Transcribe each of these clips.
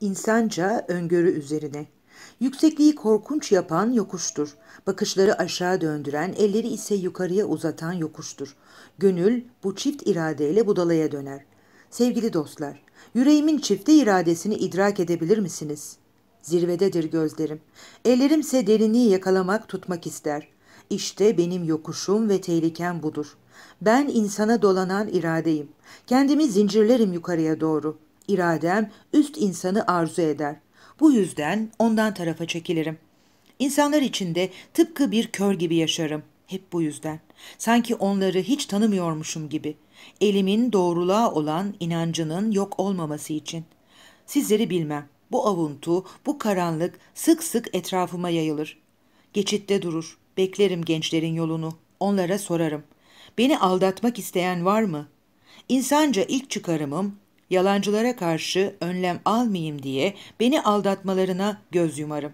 insanca öngörü üzerine. Yüksekliği korkunç yapan yokuştur. Bakışları aşağı döndüren, elleri ise yukarıya uzatan yokuştur. Gönül bu çift iradeyle budalaya döner. Sevgili dostlar, yüreğimin çifte iradesini idrak edebilir misiniz? Zirvededir gözlerim. Ellerimse derinliği yakalamak, tutmak ister. İşte benim yokuşum ve tehlikem budur. Ben insana dolanan iradeyim. Kendimi zincirlerim yukarıya doğru.'' iradem üst insanı arzu eder. Bu yüzden ondan tarafa çekilirim. İnsanlar içinde tıpkı bir kör gibi yaşarım. Hep bu yüzden. Sanki onları hiç tanımıyormuşum gibi. Elimin doğruluğa olan inancının yok olmaması için. Sizleri bilmem. Bu avuntu, bu karanlık sık sık etrafıma yayılır. Geçitte durur. Beklerim gençlerin yolunu. Onlara sorarım. Beni aldatmak isteyen var mı? İnsanca ilk çıkarımım Yalancılara karşı önlem almayayım diye beni aldatmalarına göz yumarım.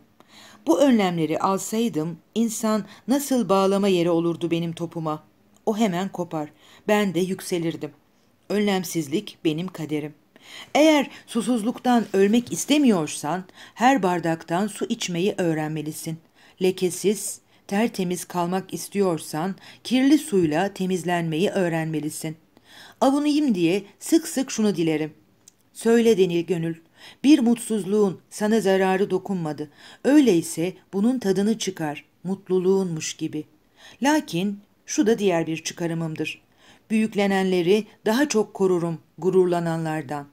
Bu önlemleri alsaydım insan nasıl bağlama yeri olurdu benim topuma. O hemen kopar. Ben de yükselirdim. Önlemsizlik benim kaderim. Eğer susuzluktan ölmek istemiyorsan her bardaktan su içmeyi öğrenmelisin. Lekesiz, tertemiz kalmak istiyorsan kirli suyla temizlenmeyi öğrenmelisin avunayım diye sık sık şunu dilerim. Söyle denil Gönül, bir mutsuzluğun sana zararı dokunmadı. Öyleyse bunun tadını çıkar, mutluluğunmuş gibi. Lakin şu da diğer bir çıkarımımdır. Büyüklenenleri daha çok korurum gururlananlardan.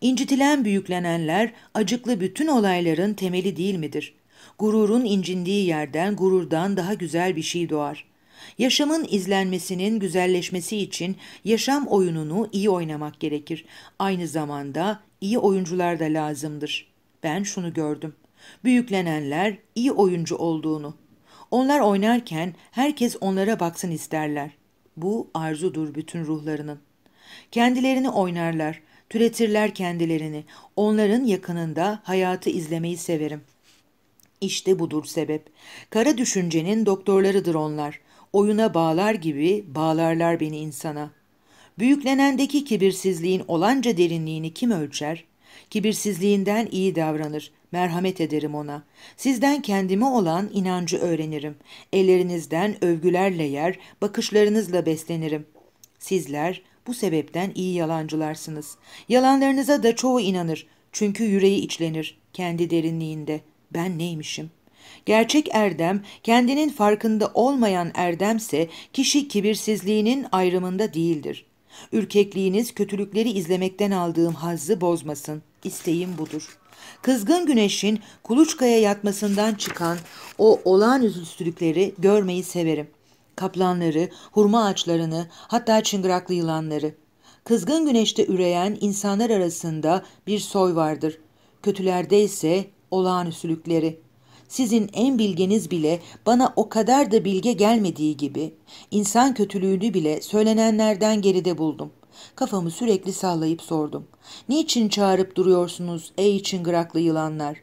İncitilen büyüklenenler acıklı bütün olayların temeli değil midir? Gururun incindiği yerden gururdan daha güzel bir şey doğar. Yaşamın izlenmesinin güzelleşmesi için yaşam oyununu iyi oynamak gerekir. Aynı zamanda iyi oyuncular da lazımdır. Ben şunu gördüm. Büyüklenenler iyi oyuncu olduğunu. Onlar oynarken herkes onlara baksın isterler. Bu arzudur bütün ruhlarının. Kendilerini oynarlar, türetirler kendilerini. Onların yakınında hayatı izlemeyi severim.'' İşte budur sebep. Kara düşüncenin doktorlarıdır onlar oyuna bağlar gibi bağlarlar beni insana. Büyüklenendeki kibirsizliğin olanca derinliğini kim ölçer? Kibirsizliğinden iyi davranır, merhamet ederim ona. Sizden kendime olan inancı öğrenirim. Ellerinizden övgülerle yer, bakışlarınızla beslenirim. Sizler bu sebepten iyi yalancılarsınız. Yalanlarınıza da çoğu inanır. Çünkü yüreği içlenir kendi derinliğinde. Ben neymişim?'' Gerçek erdem, kendinin farkında olmayan erdemse kişi kibirsizliğinin ayrımında değildir. Ürkekliğiniz kötülükleri izlemekten aldığım hazzı bozmasın. İsteğim budur. Kızgın güneşin kuluçkaya yatmasından çıkan o olağanüzüstülükleri görmeyi severim. Kaplanları, hurma ağaçlarını, hatta çıngıraklı yılanları. Kızgın güneşte üreyen insanlar arasında bir soy vardır. Kötülerde ise olağanüstülükleri.'' sizin en bilgeniz bile bana o kadar da bilge gelmediği gibi insan kötülüğünü bile söylenenlerden geride buldum. Kafamı sürekli sallayıp sordum. Niçin çağırıp duruyorsunuz ey için çıngıraklı yılanlar?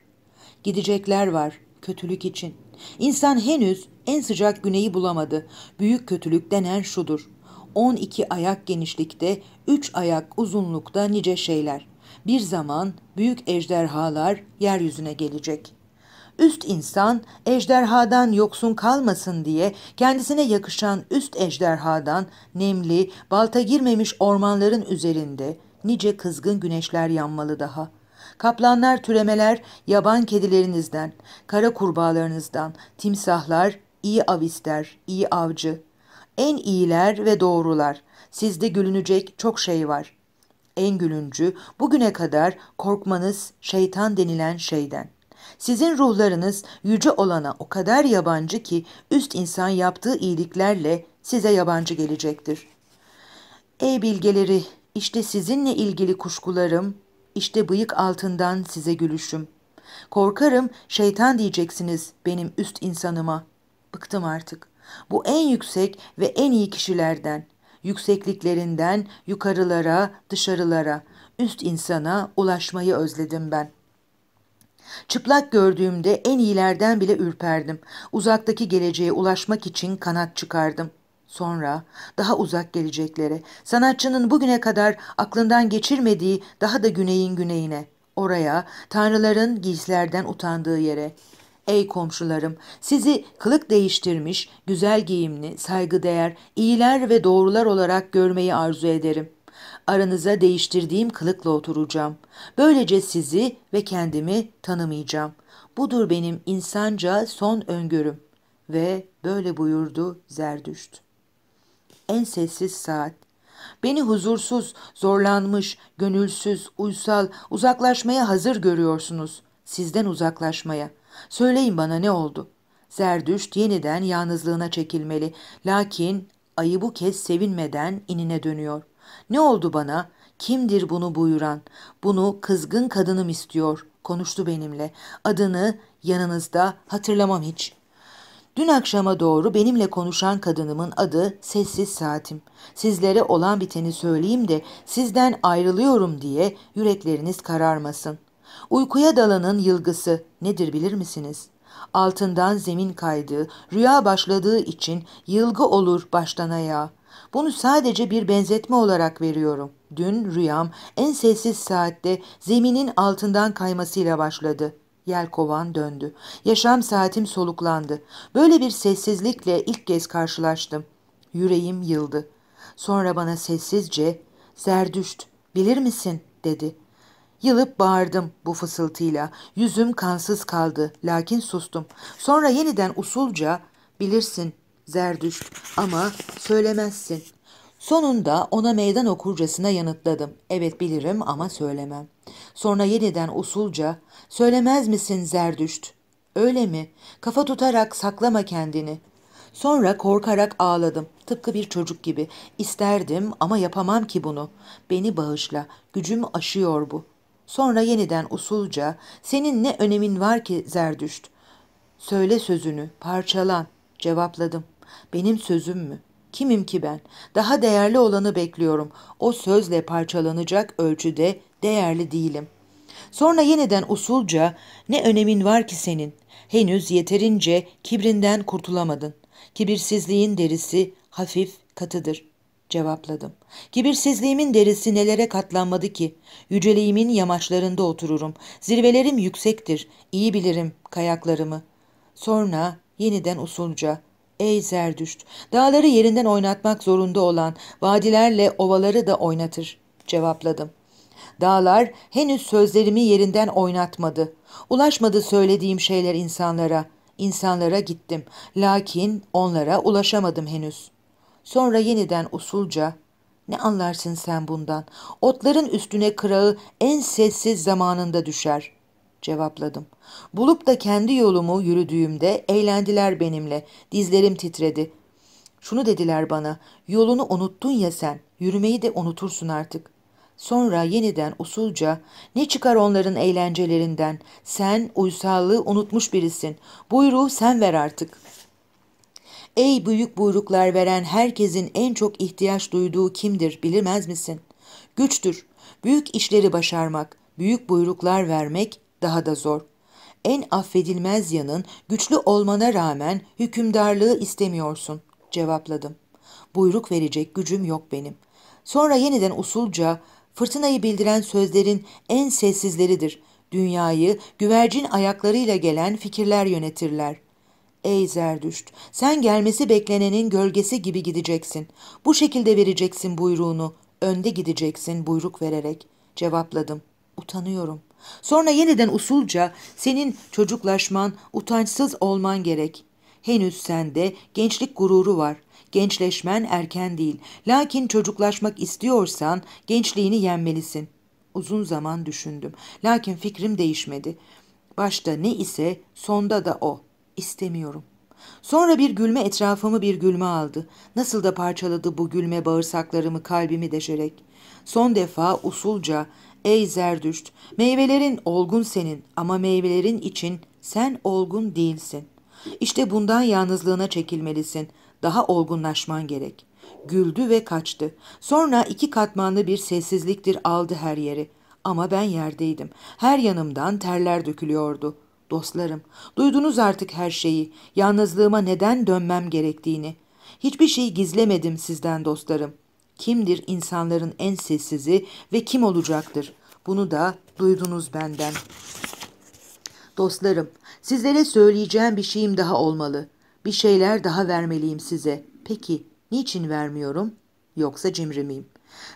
Gidecekler var kötülük için. İnsan henüz en sıcak güneyi bulamadı. Büyük kötülük denen şudur. 12 ayak genişlikte, 3 ayak uzunlukta nice şeyler. Bir zaman büyük ejderhalar yeryüzüne gelecek.'' Üst insan ejderhadan yoksun kalmasın diye kendisine yakışan üst ejderhadan nemli, balta girmemiş ormanların üzerinde nice kızgın güneşler yanmalı daha. Kaplanlar, türemeler yaban kedilerinizden, kara kurbağalarınızdan, timsahlar iyi av iyi avcı. En iyiler ve doğrular. Sizde gülünecek çok şey var.'' en gülüncü bugüne kadar korkmanız şeytan denilen şeyden.'' Sizin ruhlarınız yüce olana o kadar yabancı ki üst insan yaptığı iyiliklerle size yabancı gelecektir. Ey bilgeleri, işte sizinle ilgili kuşkularım, işte bıyık altından size gülüşüm. Korkarım şeytan diyeceksiniz benim üst insanıma. Bıktım artık. Bu en yüksek ve en iyi kişilerden. Yüksekliklerinden yukarılara, dışarılara, üst insana ulaşmayı özledim ben.'' Çıplak gördüğümde en iyilerden bile ürperdim. Uzaktaki geleceğe ulaşmak için kanat çıkardım. Sonra daha uzak geleceklere, sanatçının bugüne kadar aklından geçirmediği daha da güneyin güneyine, oraya, tanrıların giysilerden utandığı yere. Ey komşularım, sizi kılık değiştirmiş, güzel giyimli, saygıdeğer, iyiler ve doğrular olarak görmeyi arzu ederim.'' Aranıza değiştirdiğim kılıkla oturacağım. Böylece sizi ve kendimi tanımayacağım. Budur benim insanca son öngörüm. Ve böyle buyurdu Zerdüşt. En sessiz saat. Beni huzursuz, zorlanmış, gönülsüz, uysal, uzaklaşmaya hazır görüyorsunuz. Sizden uzaklaşmaya. Söyleyin bana ne oldu? Zerdüşt yeniden yalnızlığına çekilmeli. Lakin ayı bu kez sevinmeden inine dönüyor. Ne oldu bana? Kimdir bunu buyuran? Bunu kızgın kadınım istiyor. Konuştu benimle. Adını yanınızda hatırlamam hiç. Dün akşama doğru benimle konuşan kadınımın adı Sessiz Saatim. Sizlere olan biteni söyleyeyim de sizden ayrılıyorum diye yürekleriniz kararmasın. Uykuya dalanın yılgısı nedir bilir misiniz? Altından zemin kaydığı, rüya başladığı için yılgı olur baştan ayağa. Bunu sadece bir benzetme olarak veriyorum. Dün rüyam en sessiz saatte zeminin altından kaymasıyla başladı. Yelkovan döndü. Yaşam saatim soluklandı. Böyle bir sessizlikle ilk kez karşılaştım. Yüreğim yıldı. Sonra bana sessizce "Zerdüşt, bilir misin?" dedi. Yılıp bağırdım bu fısıltıyla. Yüzüm kansız kaldı. Lakin sustum. Sonra yeniden usulca "Bilirsin, Zerdüşt ama söylemezsin. Sonunda ona meydan okurcasına yanıtladım. Evet bilirim ama söylemem. Sonra yeniden usulca söylemez misin Zerdüşt? Öyle mi? Kafa tutarak saklama kendini. Sonra korkarak ağladım. Tıpkı bir çocuk gibi. İsterdim ama yapamam ki bunu. Beni bağışla. Gücüm aşıyor bu. Sonra yeniden usulca senin ne önemin var ki Zerdüşt? Söyle sözünü, parçalan. Cevapladım. Benim sözüm mü? Kimim ki ben? Daha değerli olanı bekliyorum. O sözle parçalanacak ölçüde değerli değilim. Sonra yeniden usulca ne önemin var ki senin? Henüz yeterince kibrinden kurtulamadın. Kibirsizliğin derisi hafif katıdır. Cevapladım. Kibirsizliğimin derisi nelere katlanmadı ki? Yüceliğimin yamaçlarında otururum. Zirvelerim yüksektir. İyi bilirim kayaklarımı. Sonra yeniden usulca Ey Zerdüşt, dağları yerinden oynatmak zorunda olan, vadilerle ovaları da oynatır, cevapladım. Dağlar henüz sözlerimi yerinden oynatmadı. Ulaşmadı söylediğim şeyler insanlara. İnsanlara gittim. Lakin onlara ulaşamadım henüz. Sonra yeniden usulca, ne anlarsın sen bundan? Otların üstüne kırağı en sessiz zamanında düşer.'' cevapladım. Bulup da kendi yolumu yürüdüğümde eğlendiler benimle. Dizlerim titredi. Şunu dediler bana, yolunu unuttun ya sen, yürümeyi de unutursun artık. Sonra yeniden usulca, ne çıkar onların eğlencelerinden, sen uysallığı unutmuş birisin, buyruğu sen ver artık. Ey büyük buyruklar veren herkesin en çok ihtiyaç duyduğu kimdir bilmez misin? Güçtür, büyük işleri başarmak, büyük buyruklar vermek, daha da zor. En affedilmez yanın güçlü olmana rağmen hükümdarlığı istemiyorsun, cevapladım. Buyruk verecek gücüm yok benim. Sonra yeniden usulca fırtınayı bildiren sözlerin en sessizleridir. Dünyayı güvercin ayaklarıyla gelen fikirler yönetirler. Ey Zerdüşt, sen gelmesi beklenenin gölgesi gibi gideceksin. Bu şekilde vereceksin buyruğunu, önde gideceksin buyruk vererek. Cevapladım. Utanıyorum. Sonra yeniden usulca senin çocuklaşman, utançsız olman gerek. Henüz sende gençlik gururu var. Gençleşmen erken değil. Lakin çocuklaşmak istiyorsan gençliğini yenmelisin. Uzun zaman düşündüm. Lakin fikrim değişmedi. Başta ne ise sonda da o. İstemiyorum. Sonra bir gülme etrafımı bir gülme aldı. Nasıl da parçaladı bu gülme bağırsaklarımı kalbimi deşerek. Son defa usulca Ey Zerdüşt, meyvelerin olgun senin ama meyvelerin için sen olgun değilsin. İşte bundan yalnızlığına çekilmelisin. Daha olgunlaşman gerek. Güldü ve kaçtı. Sonra iki katmanlı bir sessizliktir aldı her yeri. Ama ben yerdeydim. Her yanımdan terler dökülüyordu. Dostlarım, duydunuz artık her şeyi. Yalnızlığıma neden dönmem gerektiğini. Hiçbir şey gizlemedim sizden dostlarım. Kimdir insanların en sessizi ve kim olacaktır? Bunu da duydunuz benden. Dostlarım, sizlere söyleyeceğim bir şeyim daha olmalı. Bir şeyler daha vermeliyim size. Peki, niçin vermiyorum? Yoksa cimri miyim?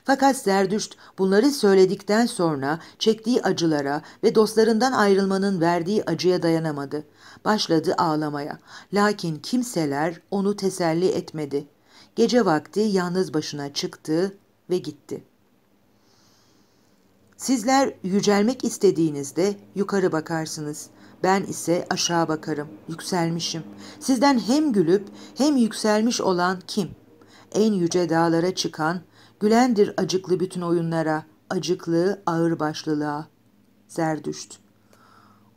Fakat Zerdüşt bunları söyledikten sonra çektiği acılara ve dostlarından ayrılmanın verdiği acıya dayanamadı. Başladı ağlamaya. Lakin kimseler onu teselli etmedi.'' Gece vakti yalnız başına çıktı ve gitti. Sizler yücelmek istediğinizde yukarı bakarsınız. Ben ise aşağı bakarım. Yükselmişim. Sizden hem gülüp hem yükselmiş olan kim? En yüce dağlara çıkan, gülendir acıklı bütün oyunlara, acıklı ağırbaşlılığa. Zerdüşt.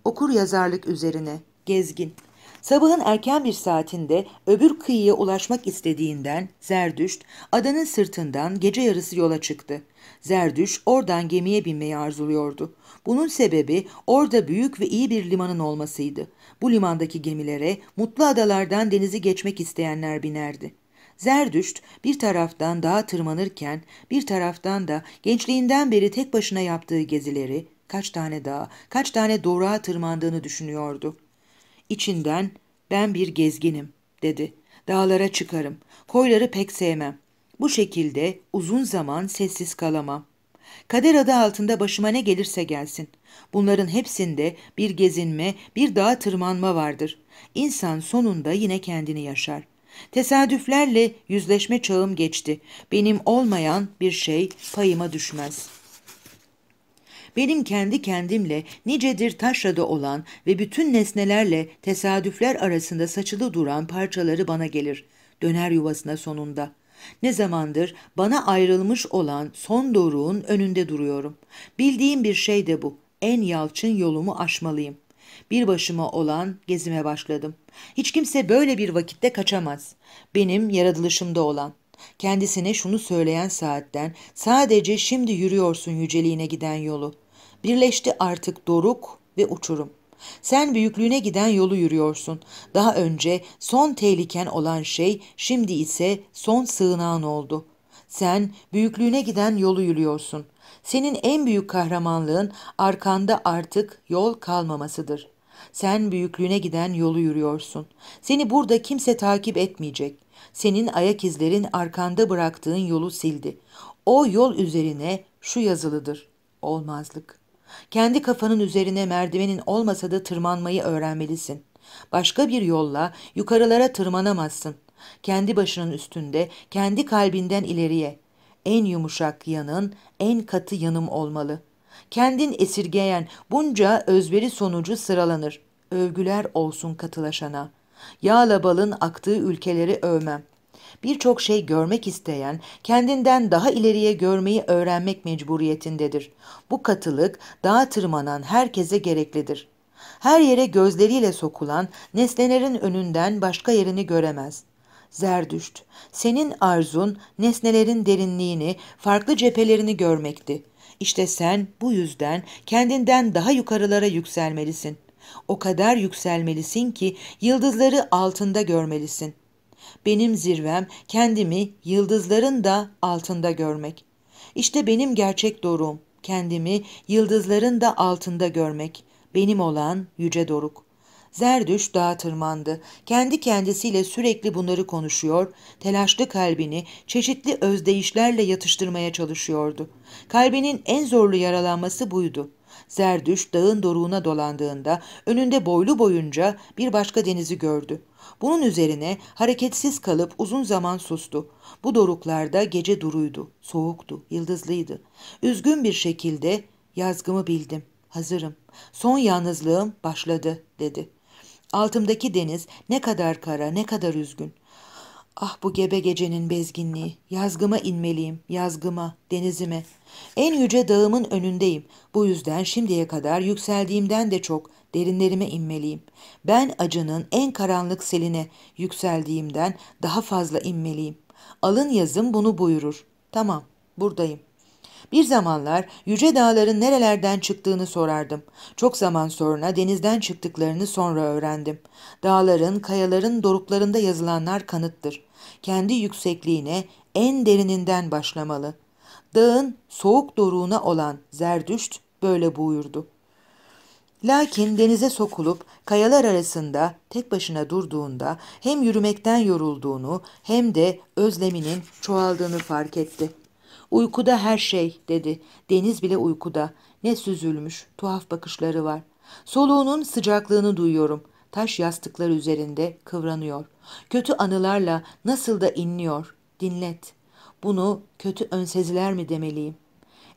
Okur yazarlık üzerine. Gezgin. Sabahın erken bir saatinde öbür kıyıya ulaşmak istediğinden Zerdüşt adanın sırtından gece yarısı yola çıktı. Zerdüşt oradan gemiye binmeyi arzuluyordu. Bunun sebebi orada büyük ve iyi bir limanın olmasıydı. Bu limandaki gemilere mutlu adalardan denizi geçmek isteyenler binerdi. Zerdüşt bir taraftan dağa tırmanırken bir taraftan da gençliğinden beri tek başına yaptığı gezileri, kaç tane dağa, kaç tane doğruğa tırmandığını düşünüyordu.'' İçinden ben bir gezginim dedi. Dağlara çıkarım. Koyları pek sevmem. Bu şekilde uzun zaman sessiz kalamam. Kader adı altında başıma ne gelirse gelsin. Bunların hepsinde bir gezinme, bir dağa tırmanma vardır. İnsan sonunda yine kendini yaşar. Tesadüflerle yüzleşme çağım geçti. Benim olmayan bir şey payıma düşmez.'' benim kendi kendimle nicedir taşrada olan ve bütün nesnelerle tesadüfler arasında saçılı duran parçaları bana gelir. Döner yuvasına sonunda. Ne zamandır bana ayrılmış olan son doruğun önünde duruyorum. Bildiğim bir şey de bu. En yalçın yolumu aşmalıyım. Bir başıma olan gezime başladım. Hiç kimse böyle bir vakitte kaçamaz. Benim yaratılışımda olan. Kendisine şunu söyleyen saatten sadece şimdi yürüyorsun yüceliğine giden yolu.'' Birleşti artık doruk ve uçurum. Sen büyüklüğüne giden yolu yürüyorsun. Daha önce son tehliken olan şey şimdi ise son sığınağın oldu. Sen büyüklüğüne giden yolu yürüyorsun. Senin en büyük kahramanlığın arkanda artık yol kalmamasıdır. Sen büyüklüğüne giden yolu yürüyorsun. Seni burada kimse takip etmeyecek. Senin ayak izlerin arkanda bıraktığın yolu sildi. O yol üzerine şu yazılıdır. Olmazlık. Kendi kafanın üzerine merdivenin olmasa da tırmanmayı öğrenmelisin. Başka bir yolla yukarılara tırmanamazsın. Kendi başının üstünde, kendi kalbinden ileriye. En yumuşak yanın, en katı yanım olmalı. Kendin esirgeyen bunca özveri sonucu sıralanır. Övgüler olsun katılaşana. Yağla balın aktığı ülkeleri övmem.'' birçok şey görmek isteyen, kendinden daha ileriye görmeyi öğrenmek mecburiyetindedir. Bu katılık dağa tırmanan herkese gereklidir. Her yere gözleriyle sokulan nesnelerin önünden başka yerini göremez. Zerdüşt, senin arzun nesnelerin derinliğini, farklı cephelerini görmekti. İşte sen bu yüzden kendinden daha yukarılara yükselmelisin. O kadar yükselmelisin ki yıldızları altında görmelisin.'' benim zirvem kendimi yıldızların da altında görmek. İşte benim gerçek doğrum, kendimi yıldızların da altında görmek. Benim olan yüce doruk. Zerdüş dağa tırmandı. Kendi kendisiyle sürekli bunları konuşuyor, telaşlı kalbini çeşitli özdeyişlerle yatıştırmaya çalışıyordu. Kalbinin en zorlu yaralanması buydu. Zerdüş dağın doruğuna dolandığında önünde boylu boyunca bir başka denizi gördü. Bunun üzerine hareketsiz kalıp uzun zaman sustu. Bu doruklarda gece duruydu, soğuktu, yıldızlıydı. Üzgün bir şekilde yazgımı bildim, hazırım. Son yalnızlığım başladı dedi. Altımdaki deniz ne kadar kara, ne kadar üzgün. Ah bu gebe gecenin bezginliği. Yazgıma inmeliyim, yazgıma, denizime. En yüce dağımın önündeyim. Bu yüzden şimdiye kadar yükseldiğimden de çok derinlerime inmeliyim. Ben acının en karanlık seline yükseldiğimden daha fazla inmeliyim. Alın yazım bunu buyurur. Tamam, buradayım. Bir zamanlar yüce dağların nerelerden çıktığını sorardım. Çok zaman sonra denizden çıktıklarını sonra öğrendim. Dağların, kayaların doruklarında yazılanlar kanıttır. Kendi yüksekliğine en derininden başlamalı. Dağın soğuk doruğuna olan Zerdüşt böyle buyurdu. Lakin denize sokulup kayalar arasında tek başına durduğunda hem yürümekten yorulduğunu hem de özleminin çoğaldığını fark etti. Uykuda her şey dedi. Deniz bile uykuda. Ne süzülmüş, tuhaf bakışları var. Soluğunun sıcaklığını duyuyorum taş yastıklar üzerinde kıvranıyor. Kötü anılarla nasıl da inliyor. Dinlet. Bunu kötü önseziler mi demeliyim?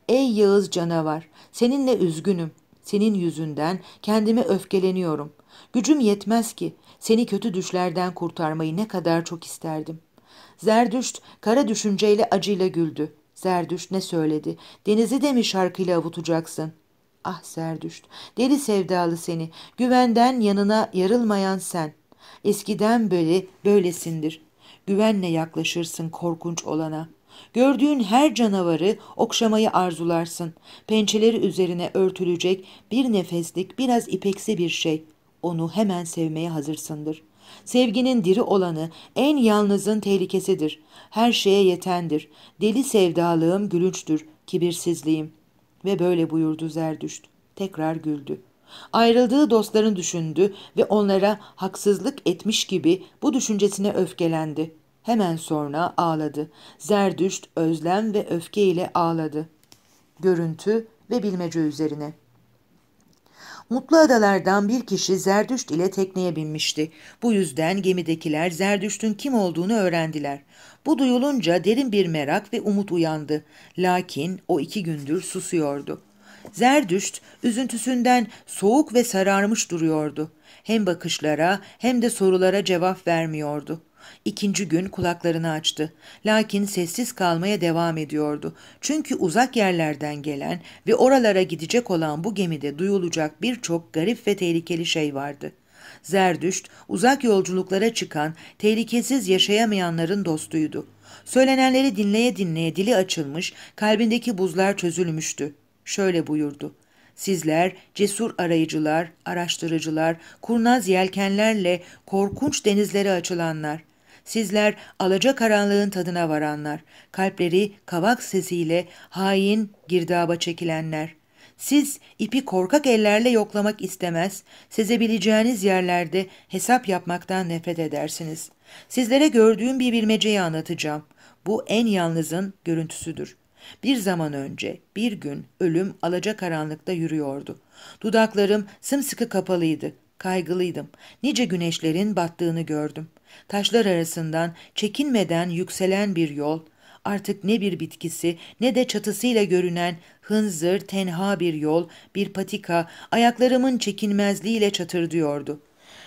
Ey Yağız canavar, seninle üzgünüm. Senin yüzünden kendime öfkeleniyorum. Gücüm yetmez ki seni kötü düşlerden kurtarmayı ne kadar çok isterdim. Zerdüşt kara düşünceyle acıyla güldü. Zerdüşt ne söyledi? Denizi de mi şarkıyla avutacaksın? Ah Serdüşt, deli sevdalı seni, güvenden yanına yarılmayan sen. Eskiden böyle böylesindir. Güvenle yaklaşırsın korkunç olana. Gördüğün her canavarı okşamayı arzularsın. Pençeleri üzerine örtülecek bir nefeslik biraz ipeksi bir şey. Onu hemen sevmeye hazırsındır. Sevginin diri olanı en yalnızın tehlikesidir. Her şeye yetendir. Deli sevdalığım gülünçtür, kibirsizliğim.'' Ve böyle buyurdu Zerdüşt. Tekrar güldü. Ayrıldığı dostlarını düşündü ve onlara haksızlık etmiş gibi bu düşüncesine öfkelendi. Hemen sonra ağladı. Zerdüşt özlem ve öfke ile ağladı. Görüntü ve bilmece üzerine. Mutlu Adalardan bir kişi Zerdüşt ile tekneye binmişti. Bu yüzden gemidekiler Zerdüşt'ün kim olduğunu öğrendiler. Bu duyulunca derin bir merak ve umut uyandı. Lakin o iki gündür susuyordu. Zerdüşt üzüntüsünden soğuk ve sararmış duruyordu. Hem bakışlara hem de sorulara cevap vermiyordu. İkinci gün kulaklarını açtı. Lakin sessiz kalmaya devam ediyordu. Çünkü uzak yerlerden gelen ve oralara gidecek olan bu gemide duyulacak birçok garip ve tehlikeli şey vardı. Zerdüşt, uzak yolculuklara çıkan, tehlikesiz yaşayamayanların dostuydu. Söylenenleri dinleye dinleye dili açılmış, kalbindeki buzlar çözülmüştü. Şöyle buyurdu. Sizler cesur arayıcılar, araştırıcılar, kurnaz yelkenlerle korkunç denizlere açılanlar. Sizler alaca karanlığın tadına varanlar, kalpleri kavak sesiyle hain girdaba çekilenler. Siz ipi korkak ellerle yoklamak istemez, sezebileceğiniz yerlerde hesap yapmaktan nefret edersiniz. Sizlere gördüğüm bir bilmeceyi anlatacağım. Bu en yalnızın görüntüsüdür. Bir zaman önce, bir gün ölüm alaca karanlıkta yürüyordu. Dudaklarım sımsıkı kapalıydı, kaygılıydım. Nice güneşlerin battığını gördüm. Taşlar arasından çekinmeden yükselen bir yol, artık ne bir bitkisi ne de çatısıyla görünen hınzır tenha bir yol, bir patika ayaklarımın çekinmezliğiyle çatırdıyordu.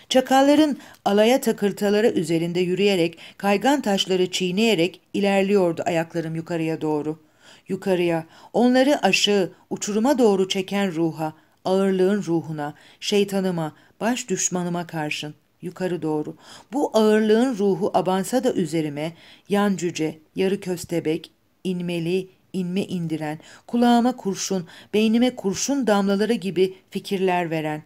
Çakalların alaya takırtaları üzerinde yürüyerek, kaygan taşları çiğneyerek ilerliyordu ayaklarım yukarıya doğru. Yukarıya, onları aşağı, uçuruma doğru çeken ruha, ağırlığın ruhuna, şeytanıma, baş düşmanıma karşın.'' yukarı doğru. Bu ağırlığın ruhu abansa da üzerime, yan cüce, yarı köstebek, inmeli, inme indiren, kulağıma kurşun, beynime kurşun damlaları gibi fikirler veren.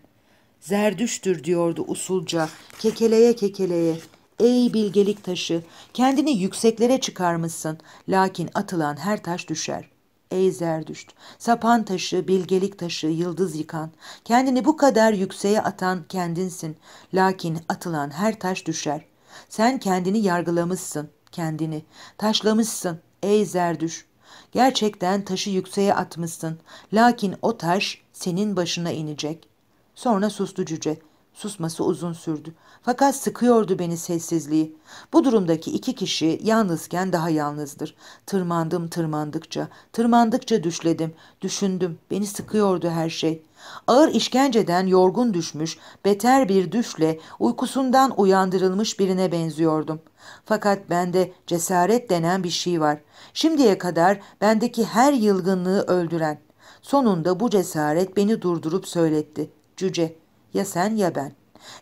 Zerdüştür diyordu usulca, kekeleye kekeleye. Ey bilgelik taşı, kendini yükseklere çıkarmışsın, lakin atılan her taş düşer.'' Ey Zerdüşt, sapan taşı, bilgelik taşı, yıldız yıkan, kendini bu kadar yükseğe atan kendinsin. Lakin atılan her taş düşer. Sen kendini yargılamışsın, kendini. Taşlamışsın, ey Zerdüş. Gerçekten taşı yükseğe atmışsın. Lakin o taş senin başına inecek. Sonra sustu cüce. Susması uzun sürdü. Fakat sıkıyordu beni sessizliği. Bu durumdaki iki kişi yalnızken daha yalnızdır. Tırmandım tırmandıkça, tırmandıkça düşledim, düşündüm. Beni sıkıyordu her şey. Ağır işkenceden yorgun düşmüş, beter bir düşle uykusundan uyandırılmış birine benziyordum. Fakat bende cesaret denen bir şey var. Şimdiye kadar bendeki her yılgınlığı öldüren. Sonunda bu cesaret beni durdurup söyletti. Cüce, ya sen ya ben.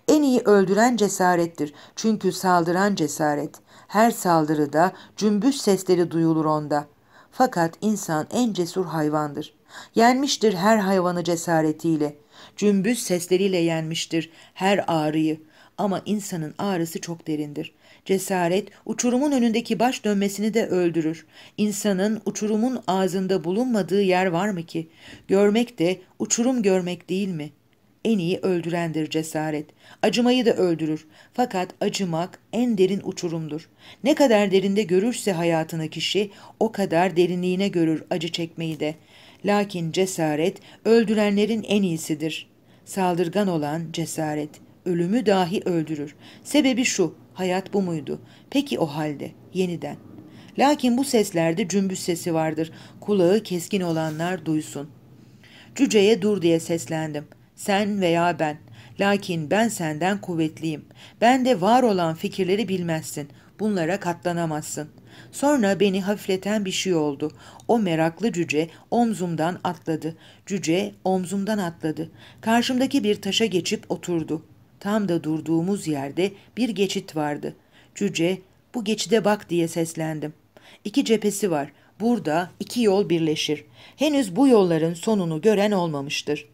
En iyi öldüren cesarettir. Çünkü saldıran cesaret. Her saldırıda cümbüş sesleri duyulur onda. Fakat insan en cesur hayvandır. Yenmiştir her hayvanı cesaretiyle. Cümbüş sesleriyle yenmiştir her ağrıyı. Ama insanın ağrısı çok derindir. Cesaret uçurumun önündeki baş dönmesini de öldürür. İnsanın uçurumun ağzında bulunmadığı yer var mı ki? Görmek de uçurum görmek değil mi? en iyi öldürendir cesaret. Acımayı da öldürür. Fakat acımak en derin uçurumdur. Ne kadar derinde görürse hayatını kişi, o kadar derinliğine görür acı çekmeyi de. Lakin cesaret öldürenlerin en iyisidir. Saldırgan olan cesaret. Ölümü dahi öldürür. Sebebi şu, hayat bu muydu? Peki o halde, yeniden. Lakin bu seslerde cümbüş sesi vardır. Kulağı keskin olanlar duysun. Cüceye dur diye seslendim. Sen veya ben. Lakin ben senden kuvvetliyim. Ben de var olan fikirleri bilmezsin. Bunlara katlanamazsın. Sonra beni hafifleten bir şey oldu. O meraklı cüce omzumdan atladı. Cüce omzumdan atladı. Karşımdaki bir taşa geçip oturdu. Tam da durduğumuz yerde bir geçit vardı. Cüce, bu geçide bak diye seslendim. İki cephesi var. Burada iki yol birleşir. Henüz bu yolların sonunu gören olmamıştır.''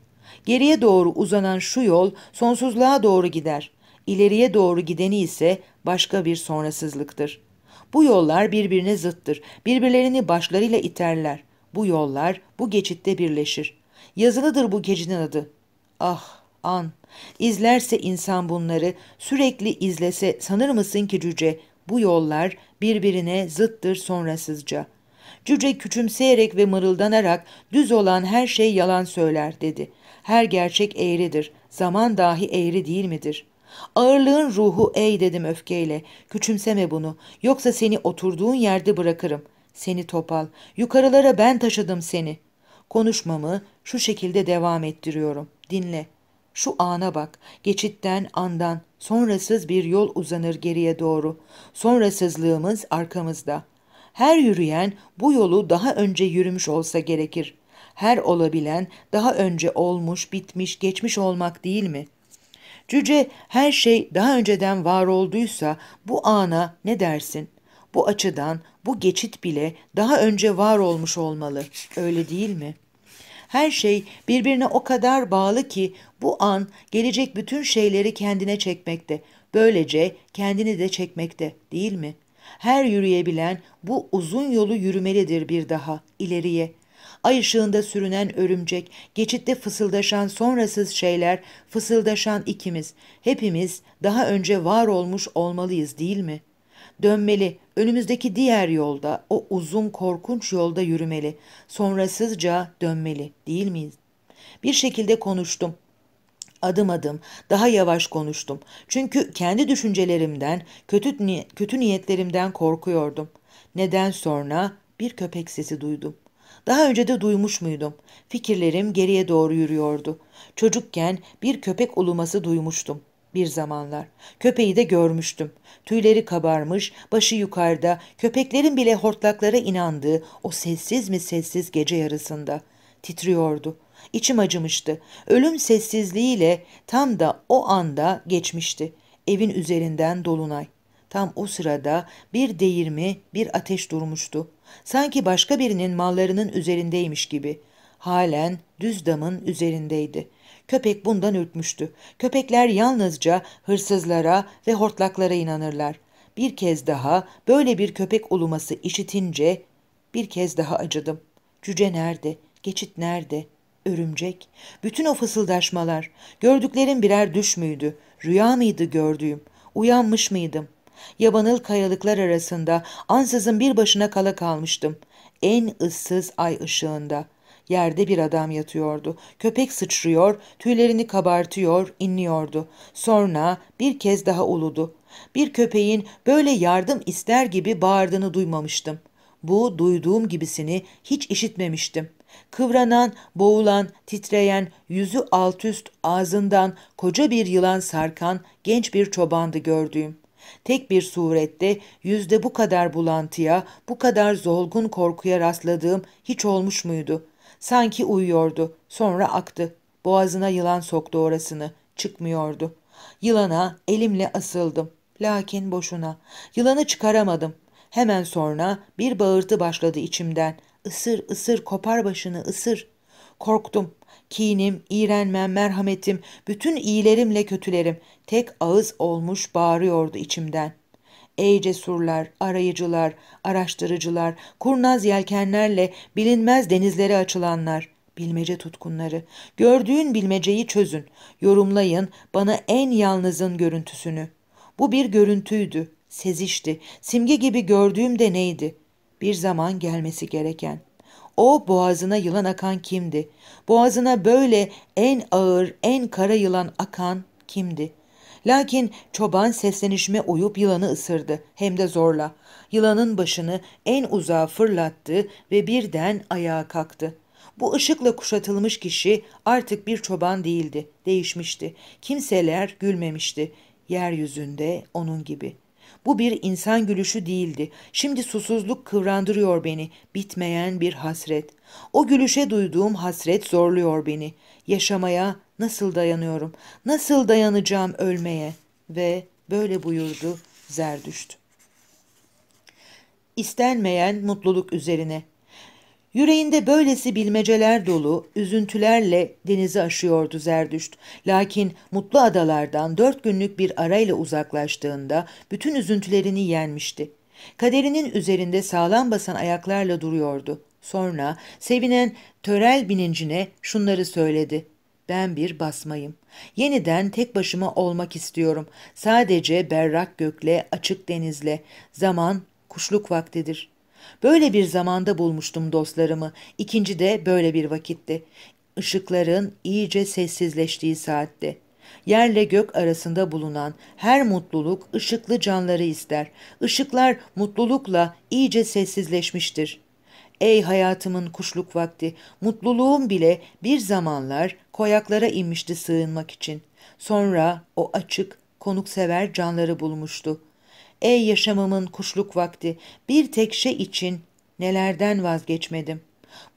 Geriye doğru uzanan şu yol sonsuzluğa doğru gider. İleriye doğru gideni ise başka bir sonrasızlıktır. Bu yollar birbirine zıttır. Birbirlerini başlarıyla iterler. Bu yollar bu geçitte birleşir. Yazılıdır bu gecenin adı. Ah, an. İzlerse insan bunları, sürekli izlese sanır mısın ki cüce, bu yollar birbirine zıttır sonrasızca. Cüce küçümseyerek ve mırıldanarak düz olan her şey yalan söyler dedi.'' Her gerçek eğridir. Zaman dahi eğri değil midir? Ağırlığın ruhu ey dedim öfkeyle. Küçümseme bunu. Yoksa seni oturduğun yerde bırakırım. Seni topal. Yukarılara ben taşıdım seni. Konuşmamı şu şekilde devam ettiriyorum. Dinle. Şu ana bak. Geçitten, andan, sonrasız bir yol uzanır geriye doğru. Sonrasızlığımız arkamızda. Her yürüyen bu yolu daha önce yürümüş olsa gerekir her olabilen daha önce olmuş, bitmiş, geçmiş olmak değil mi? Cüce her şey daha önceden var olduysa bu ana ne dersin? Bu açıdan bu geçit bile daha önce var olmuş olmalı. Öyle değil mi? Her şey birbirine o kadar bağlı ki bu an gelecek bütün şeyleri kendine çekmekte. Böylece kendini de çekmekte, değil mi? Her yürüyebilen bu uzun yolu yürümelidir bir daha ileriye. Ay ışığında sürünen örümcek, geçitte fısıldaşan sonrasız şeyler, fısıldaşan ikimiz, hepimiz daha önce var olmuş olmalıyız değil mi? Dönmeli, önümüzdeki diğer yolda, o uzun korkunç yolda yürümeli, sonrasızca dönmeli değil miyiz? Bir şekilde konuştum adım adım, daha yavaş konuştum. Çünkü kendi düşüncelerimden, kötü, ni kötü niyetlerimden korkuyordum. Neden sonra bir köpek sesi duydum. Daha önce de duymuş muydum? Fikirlerim geriye doğru yürüyordu. Çocukken bir köpek uluması duymuştum bir zamanlar. Köpeği de görmüştüm. Tüyleri kabarmış, başı yukarıda, köpeklerin bile hortlaklara inandığı o sessiz mi sessiz gece yarısında. Titriyordu. İçim acımıştı. Ölüm sessizliğiyle tam da o anda geçmişti. Evin üzerinden dolunay. Tam o sırada bir değirmi, bir ateş durmuştu. Sanki başka birinin mallarının üzerindeymiş gibi. Halen düz damın üzerindeydi. Köpek bundan ürkmüştü. Köpekler yalnızca hırsızlara ve hortlaklara inanırlar. Bir kez daha böyle bir köpek uluması işitince bir kez daha acıdım. Cüce nerede? Geçit nerede? Örümcek. Bütün o fısıldaşmalar. Gördüklerim birer düş müydü? Rüya mıydı gördüğüm? Uyanmış mıydım? yabanıl kayalıklar arasında ansızın bir başına kala kalmıştım. En ıssız ay ışığında. Yerde bir adam yatıyordu. Köpek sıçrıyor, tüylerini kabartıyor, inliyordu. Sonra bir kez daha uludu. Bir köpeğin böyle yardım ister gibi bağırdığını duymamıştım. Bu duyduğum gibisini hiç işitmemiştim.'' Kıvranan, boğulan, titreyen, yüzü altüst, ağzından koca bir yılan sarkan genç bir çobandı gördüğüm. Tek bir surette yüzde bu kadar bulantıya, bu kadar zolgun korkuya rastladığım hiç olmuş muydu? Sanki uyuyordu, sonra aktı. Boğazına yılan soktu orasını, çıkmıyordu. Yılana elimle asıldım. Lakin boşuna. Yılanı çıkaramadım. Hemen sonra bir bağırtı başladı içimden. Isır, ısır, kopar başını, ısır. Korktum kinim, iğrenmem, merhametim, bütün iyilerimle kötülerim tek ağız olmuş bağırıyordu içimden. Ey cesurlar, arayıcılar, araştırıcılar, kurnaz yelkenlerle bilinmez denizlere açılanlar, bilmece tutkunları, gördüğün bilmeceyi çözün, yorumlayın bana en yalnızın görüntüsünü. Bu bir görüntüydü, sezişti, simge gibi gördüğüm de neydi? Bir zaman gelmesi gereken.'' O boğazına yılan akan kimdi? Boğazına böyle en ağır, en kara yılan akan kimdi? Lakin çoban seslenişime uyup yılanı ısırdı hem de zorla. Yılanın başını en uzağa fırlattı ve birden ayağa kalktı. Bu ışıkla kuşatılmış kişi artık bir çoban değildi, değişmişti. Kimseler gülmemişti. Yeryüzünde onun gibi.'' Bu bir insan gülüşü değildi. Şimdi susuzluk kıvrandırıyor beni. Bitmeyen bir hasret. O gülüşe duyduğum hasret zorluyor beni. Yaşamaya nasıl dayanıyorum? Nasıl dayanacağım ölmeye? Ve böyle buyurdu Zerdüşt. İstenmeyen mutluluk üzerine Yüreğinde böylesi bilmeceler dolu, üzüntülerle denizi aşıyordu Zerdüşt. Lakin mutlu adalardan dört günlük bir arayla uzaklaştığında bütün üzüntülerini yenmişti. Kaderinin üzerinde sağlam basan ayaklarla duruyordu. Sonra sevinen törel binincine şunları söyledi. Ben bir basmayım. Yeniden tek başıma olmak istiyorum. Sadece berrak gökle, açık denizle. Zaman kuşluk vaktidir.'' Böyle bir zamanda bulmuştum dostlarımı. İkinci de böyle bir vakitti. Işıkların iyice sessizleştiği saatte. Yerle gök arasında bulunan her mutluluk ışıklı canları ister. Işıklar mutlulukla iyice sessizleşmiştir. Ey hayatımın kuşluk vakti, mutluluğum bile bir zamanlar koyaklara inmişti sığınmak için. Sonra o açık, konuksever canları bulmuştu.'' Ey yaşamımın kuşluk vakti, bir tek şey için nelerden vazgeçmedim.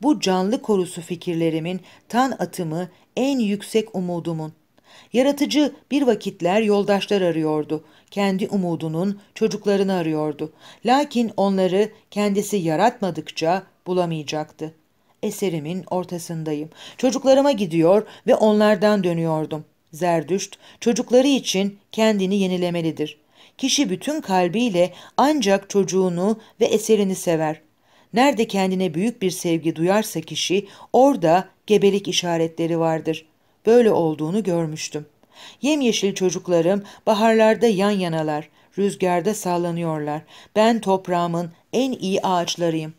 Bu canlı korusu fikirlerimin tan atımı en yüksek umudumun. Yaratıcı bir vakitler yoldaşlar arıyordu. Kendi umudunun çocuklarını arıyordu. Lakin onları kendisi yaratmadıkça bulamayacaktı. Eserimin ortasındayım. Çocuklarıma gidiyor ve onlardan dönüyordum. Zerdüşt çocukları için kendini yenilemelidir. Kişi bütün kalbiyle ancak çocuğunu ve eserini sever. Nerede kendine büyük bir sevgi duyarsa kişi orada gebelik işaretleri vardır. Böyle olduğunu görmüştüm. Yemyeşil çocuklarım baharlarda yan yanalar, rüzgarda sallanıyorlar. Ben toprağımın en iyi ağaçlarıyım.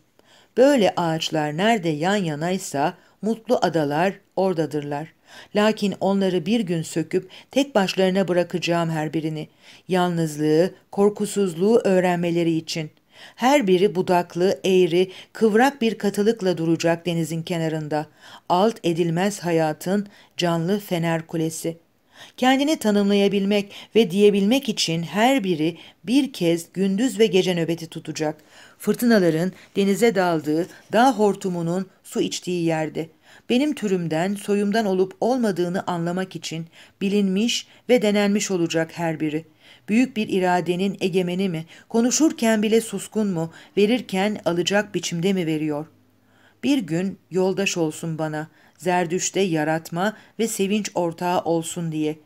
Böyle ağaçlar nerede yan yanaysa mutlu adalar oradadırlar. Lakin onları bir gün söküp tek başlarına bırakacağım her birini. Yalnızlığı, korkusuzluğu öğrenmeleri için. Her biri budaklı, eğri, kıvrak bir katılıkla duracak denizin kenarında. Alt edilmez hayatın canlı fener kulesi. Kendini tanımlayabilmek ve diyebilmek için her biri bir kez gündüz ve gece nöbeti tutacak. Fırtınaların denize daldığı, dağ hortumunun su içtiği yerde.'' benim türümden, soyumdan olup olmadığını anlamak için bilinmiş ve denenmiş olacak her biri. Büyük bir iradenin egemeni mi, konuşurken bile suskun mu, verirken alacak biçimde mi veriyor? Bir gün yoldaş olsun bana, zerdüşte yaratma ve sevinç ortağı olsun diye.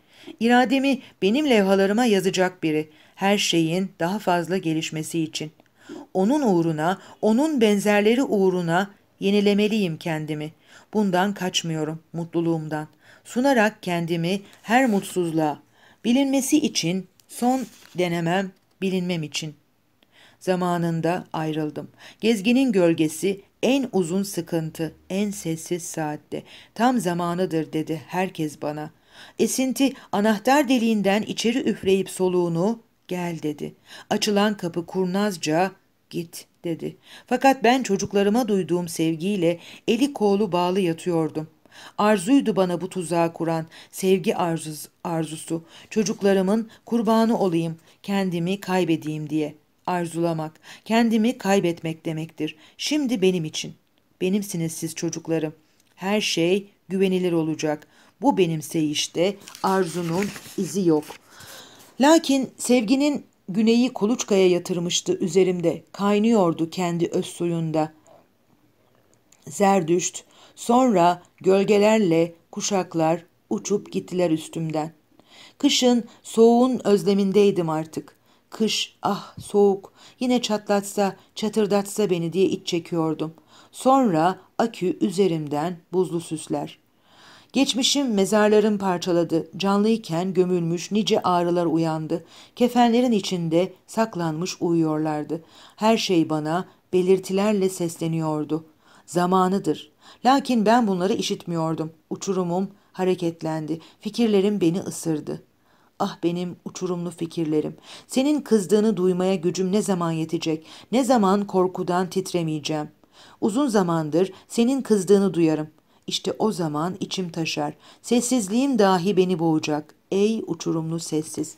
İrademi benim levhalarıma yazacak biri, her şeyin daha fazla gelişmesi için. Onun uğruna, onun benzerleri uğruna yenilemeliyim kendimi.'' Bundan kaçmıyorum, mutluluğumdan. Sunarak kendimi her mutsuzluğa, bilinmesi için, son denemem, bilinmem için. Zamanında ayrıldım. Gezginin gölgesi en uzun sıkıntı, en sessiz saatte. Tam zamanıdır dedi herkes bana. Esinti anahtar deliğinden içeri üfleyip soluğunu gel dedi. Açılan kapı kurnazca git.'' dedi. Fakat ben çocuklarıma duyduğum sevgiyle eli kolu bağlı yatıyordum. Arzuydu bana bu tuzağı kuran, sevgi arzusu, arzusu. Çocuklarımın kurbanı olayım, kendimi kaybedeyim diye. Arzulamak, kendimi kaybetmek demektir. Şimdi benim için. Benimsiniz siz çocuklarım. Her şey güvenilir olacak. Bu benimse işte arzunun izi yok. Lakin sevginin güneyi kuluçkaya yatırmıştı üzerimde, kaynıyordu kendi öz suyunda. Zerdüşt, sonra gölgelerle kuşaklar uçup gittiler üstümden. Kışın soğuğun özlemindeydim artık. Kış, ah soğuk, yine çatlatsa, çatırdatsa beni diye iç çekiyordum. Sonra akü üzerimden buzlu süsler. Geçmişim mezarların parçaladı, canlıyken gömülmüş nice ağrılar uyandı. Kefenlerin içinde saklanmış uyuyorlardı. Her şey bana belirtilerle sesleniyordu. Zamanıdır. Lakin ben bunları işitmiyordum. Uçurumum hareketlendi. Fikirlerim beni ısırdı. Ah benim uçurumlu fikirlerim. Senin kızdığını duymaya gücüm ne zaman yetecek? Ne zaman korkudan titremeyeceğim? Uzun zamandır senin kızdığını duyarım.'' İşte o zaman içim taşar. Sessizliğim dahi beni boğacak. Ey uçurumlu sessiz.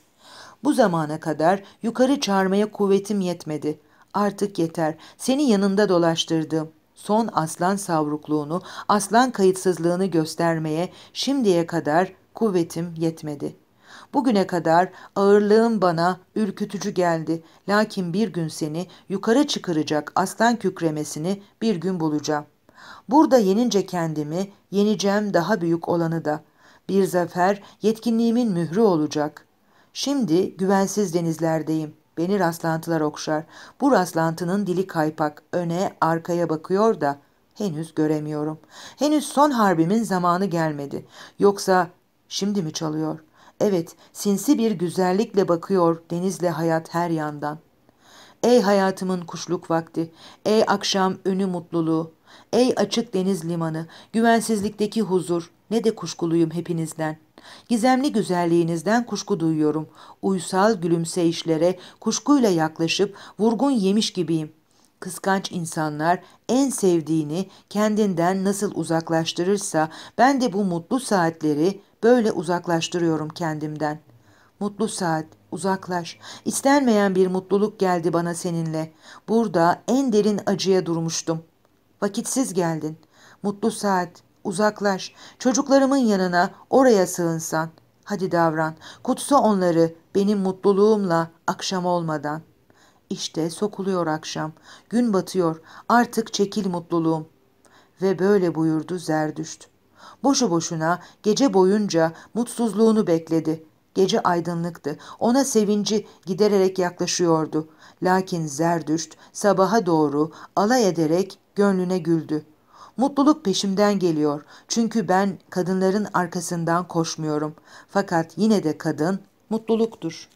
Bu zamana kadar yukarı çağırmaya kuvvetim yetmedi. Artık yeter. Seni yanında dolaştırdım. Son aslan savrukluğunu, aslan kayıtsızlığını göstermeye şimdiye kadar kuvvetim yetmedi. Bugüne kadar ağırlığın bana ürkütücü geldi. Lakin bir gün seni yukarı çıkaracak aslan kükremesini bir gün bulacağım. Burada yenince kendimi, yeneceğim daha büyük olanı da. Bir zafer yetkinliğimin mührü olacak. Şimdi güvensiz denizlerdeyim. Beni rastlantılar okşar. Bu rastlantının dili kaypak, öne, arkaya bakıyor da henüz göremiyorum. Henüz son harbimin zamanı gelmedi. Yoksa şimdi mi çalıyor? Evet, sinsi bir güzellikle bakıyor denizle hayat her yandan. Ey hayatımın kuşluk vakti, ey akşam önü mutluluğu, Ey açık deniz limanı, güvensizlikteki huzur, ne de kuşkuluyum hepinizden. Gizemli güzelliğinizden kuşku duyuyorum. Uysal gülümseyişlere kuşkuyla yaklaşıp vurgun yemiş gibiyim. Kıskanç insanlar en sevdiğini kendinden nasıl uzaklaştırırsa ben de bu mutlu saatleri böyle uzaklaştırıyorum kendimden. Mutlu saat, uzaklaş. İstenmeyen bir mutluluk geldi bana seninle. Burada en derin acıya durmuştum.'' Vakitsiz geldin. Mutlu saat. Uzaklaş. Çocuklarımın yanına, oraya sığınsan. Hadi davran. Kutsa onları benim mutluluğumla akşam olmadan. İşte sokuluyor akşam. Gün batıyor. Artık çekil mutluluğum. Ve böyle buyurdu Zerdüşt. Boşu boşuna gece boyunca mutsuzluğunu bekledi. Gece aydınlıktı. Ona sevinci gidererek yaklaşıyordu. Lakin Zerdüşt sabaha doğru alay ederek gönlüne güldü. Mutluluk peşimden geliyor çünkü ben kadınların arkasından koşmuyorum. Fakat yine de kadın mutluluktur.''